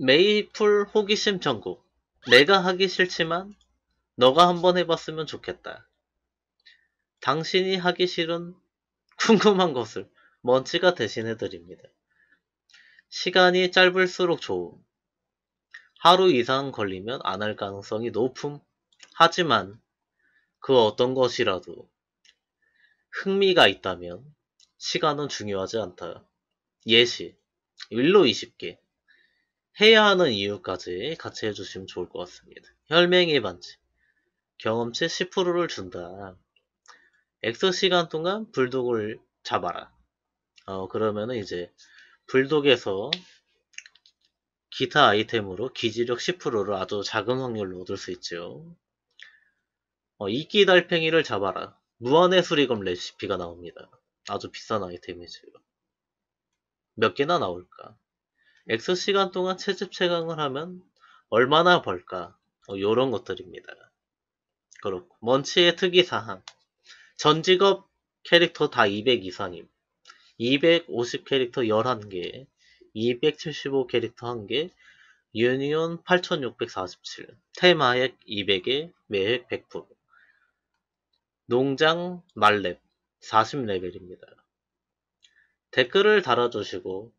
메이플 호기심 천국. 내가 하기 싫지만 너가 한번 해봤으면 좋겠다. 당신이 하기 싫은 궁금한 것을 먼지가 대신해 드립니다. 시간이 짧을수록 좋음. 하루 이상 걸리면 안 할 가능성이 높음. 하지만 그 어떤 것이라도 흥미가 있다면 시간은 중요하지 않다. 예시. 1로 20개. 해야 하는 이유까지 같이 해주시면 좋을 것 같습니다. 혈맹이 반지 경험치 10%를 준다. 엑 X 시간 동안 불독을 잡아라. 어, 그러면은 이제 불독에서 기타 아이템으로 기지력 10%를 아주 작은 확률로 얻을 수 있죠. 어, 이끼 달팽이를 잡아라. 무한의 수리검 레시피가 나옵니다. 아주 비싼 아이템이죠. 몇 개나 나올까? 엑 X 시간 동안 채집 채광을 하면 얼마나 벌까? 이런 어, 것들입니다. 그렇고 먼치의 특이사항 전직업 캐릭터 다 200 이상임 250 캐릭터 11개 275 캐릭터 1개 유니온 8647 테마액 200에 매액 100% 농장 말렙 40레벨입니다. 댓글을 달아주시고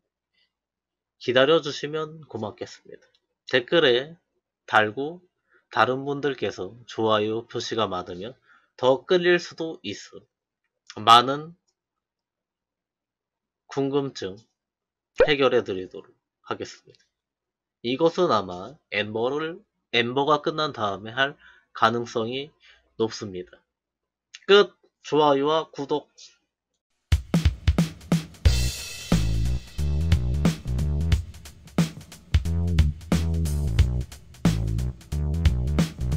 기다려주시면 고맙겠습니다. 댓글에 달고 다른 분들께서 좋아요 표시가 많으면 더 끌릴 수도 있어. 많은 궁금증 해결해 드리도록 하겠습니다. 이것은 아마 엠버를, 엠버가 끝난 다음에 할 가능성이 높습니다. 끝! 좋아요와 구독